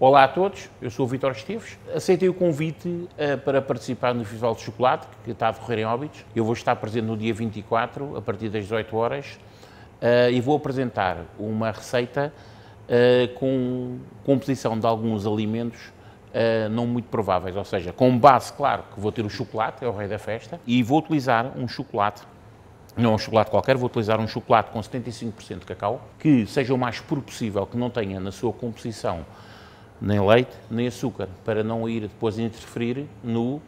Olá a todos, eu sou o Vitor Esteves. Aceitei o convite uh, para participar no Festival de Chocolate, que está a decorrer em Óbidos. Eu vou estar presente no dia 24, a partir das 18 horas, uh, e vou apresentar uma receita uh, com composição de alguns alimentos não muito prováveis, ou seja, com base, claro, que vou ter o chocolate, é o rei da festa, e vou utilizar um chocolate não é um chocolate qualquer, vou utilizar um chocolate com 75% de cacau, que seja o mais puro possível, que não tenha na sua composição nem leite, nem açúcar, para não ir depois interferir nos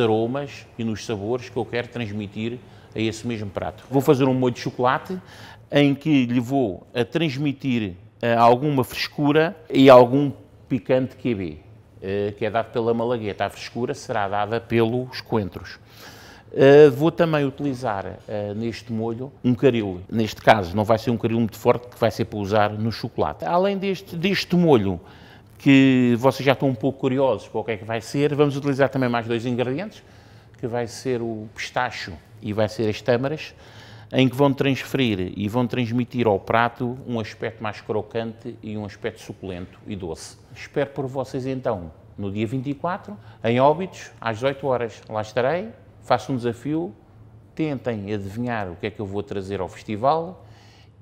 aromas e nos sabores que eu quero transmitir a esse mesmo prato. Vou fazer um molho de chocolate em que lhe vou a transmitir eh, alguma frescura e algum picante QB, eh, que é dado pela malagueta. A frescura será dada pelos coentros. Eh, vou também utilizar neste molho um caril. Neste caso, não vai ser um caril muito forte, que vai ser para usar no chocolate. Além deste, deste molho, que vocês já estão um pouco curiosos para o que é que vai ser. Vamos utilizar também mais dois ingredientes, que vai ser o pistacho e vai ser as tâmaras, em que vão transferir e vão transmitir ao prato um aspecto mais crocante e um aspecto suculento e doce. Espero por vocês então no dia 24, em óbitos, às 18 horas. Lá estarei, faço um desafio, tentem adivinhar o que é que eu vou trazer ao festival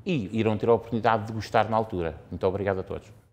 e irão ter a oportunidade de gostar na altura. Muito obrigado a todos.